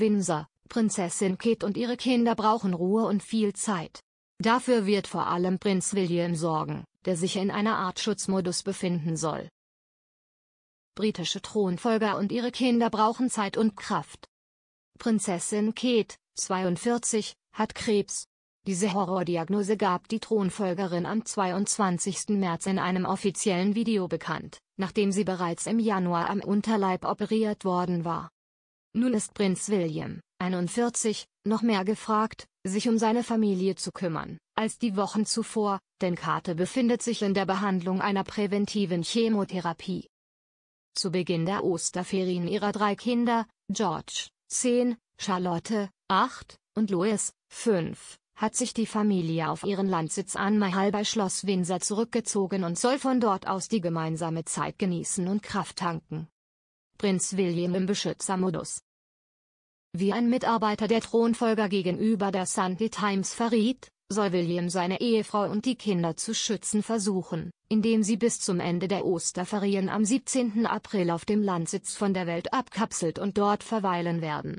Windsor, Prinzessin Kate und ihre Kinder brauchen Ruhe und viel Zeit. Dafür wird vor allem Prinz William sorgen, der sich in einer Art Schutzmodus befinden soll. Britische Thronfolger und ihre Kinder brauchen Zeit und Kraft. Prinzessin Kate, 42, hat Krebs. Diese Horrordiagnose gab die Thronfolgerin am 22. März in einem offiziellen Video bekannt, nachdem sie bereits im Januar am Unterleib operiert worden war. Nun ist Prinz William, 41, noch mehr gefragt, sich um seine Familie zu kümmern, als die Wochen zuvor, denn Kate befindet sich in der Behandlung einer präventiven Chemotherapie. Zu Beginn der Osterferien ihrer drei Kinder, George, 10, Charlotte, 8, und Louis, 5, hat sich die Familie auf ihren Landsitz an Mahal bei Schloss Windsor zurückgezogen und soll von dort aus die gemeinsame Zeit genießen und Kraft tanken. Prinz William im Beschützermodus wie ein Mitarbeiter der Thronfolger gegenüber der Sunday Times verriet, soll William seine Ehefrau und die Kinder zu schützen versuchen, indem sie bis zum Ende der Osterferien am 17. April auf dem Landsitz von der Welt abkapselt und dort verweilen werden.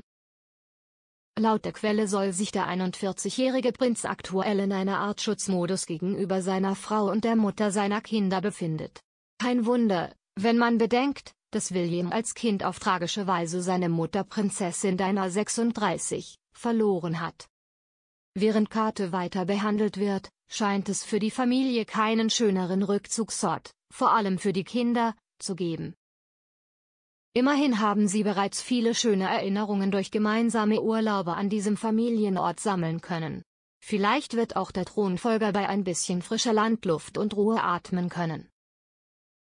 Laut der Quelle soll sich der 41-jährige Prinz aktuell in einer Art Schutzmodus gegenüber seiner Frau und der Mutter seiner Kinder befindet. Kein Wunder, wenn man bedenkt, dass William als Kind auf tragische Weise seine Mutter Prinzessin Dinah 36 verloren hat. Während Karte weiter behandelt wird, scheint es für die Familie keinen schöneren Rückzugsort, vor allem für die Kinder, zu geben. Immerhin haben sie bereits viele schöne Erinnerungen durch gemeinsame Urlaube an diesem Familienort sammeln können. Vielleicht wird auch der Thronfolger bei ein bisschen frischer Landluft und Ruhe atmen können.